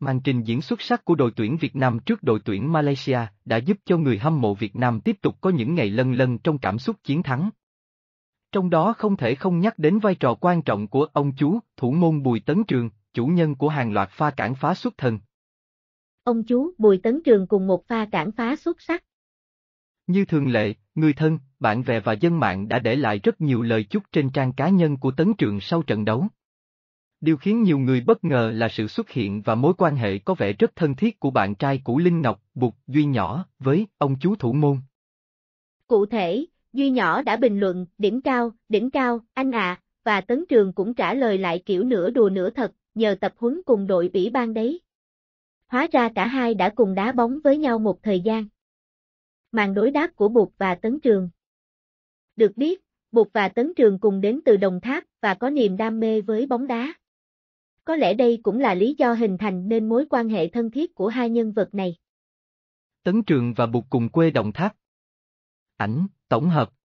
Màn trình diễn xuất sắc của đội tuyển Việt Nam trước đội tuyển Malaysia đã giúp cho người hâm mộ Việt Nam tiếp tục có những ngày lân lân trong cảm xúc chiến thắng. Trong đó không thể không nhắc đến vai trò quan trọng của ông chú, thủ môn Bùi Tấn Trường, chủ nhân của hàng loạt pha cản phá xuất thần. Ông chú Bùi Tấn Trường cùng một pha cản phá xuất sắc. Như thường lệ, người thân, bạn bè và dân mạng đã để lại rất nhiều lời chúc trên trang cá nhân của Tấn Trường sau trận đấu. Điều khiến nhiều người bất ngờ là sự xuất hiện và mối quan hệ có vẻ rất thân thiết của bạn trai của Linh Ngọc, Bục Duy Nhỏ, với ông chú thủ môn. Cụ thể, Duy Nhỏ đã bình luận, điểm cao, đỉnh cao, anh à, và Tấn Trường cũng trả lời lại kiểu nửa đùa nửa thật, nhờ tập huấn cùng đội bỉ ban đấy. Hóa ra cả hai đã cùng đá bóng với nhau một thời gian. Màn đối đáp của Bục và Tấn Trường Được biết, Bục và Tấn Trường cùng đến từ Đồng Tháp và có niềm đam mê với bóng đá. Có lẽ đây cũng là lý do hình thành nên mối quan hệ thân thiết của hai nhân vật này. Tấn Trường và Bục cùng quê Đồng Tháp. Ảnh, tổng hợp